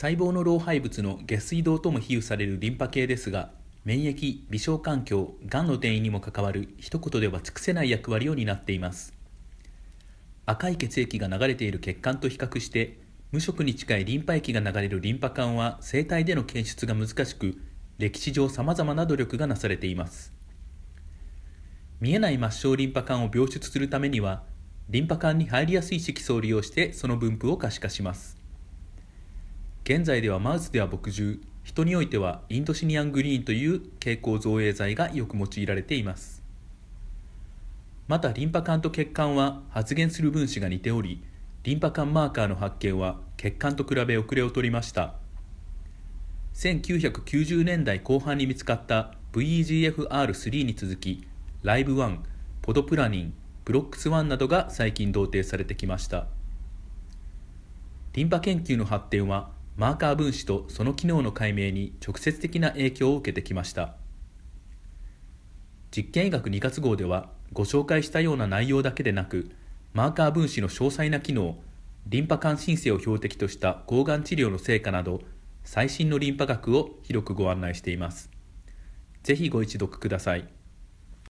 細胞の老廃物の下水道とも比喩されるリンパ系ですが免疫微小環境がんの転移にも関わる一言では尽くせない役割を担っています赤い血液が流れている血管と比較して無色に近いリンパ液が流れるリンパ管は生体での検出が難しく歴史上さまざまな努力がなされています見えない末梢リンパ管を病出するためにはリンパ管に入りやすい色素を利用してその分布を可視化します現在ではマウスでは墨汁人においてはインドシニアングリーンという蛍光造影剤がよく用いられていますまたリンパ管と血管は発現する分子が似ておりリンパ管マーカーの発見は血管と比べ遅れを取りました1990年代後半に見つかった VEGFR3 に続きライブ1ポドプラニンブロックス1などが最近同定されてきましたリンパ研究の発展はマーカー分子とその機能の解明に直接的な影響を受けてきました実験医学2月号ではご紹介したような内容だけでなくマーカー分子の詳細な機能リンパ管申請を標的とした抗がん治療の成果など最新のリンパ学を広くご案内しています。ぜひご一読ください。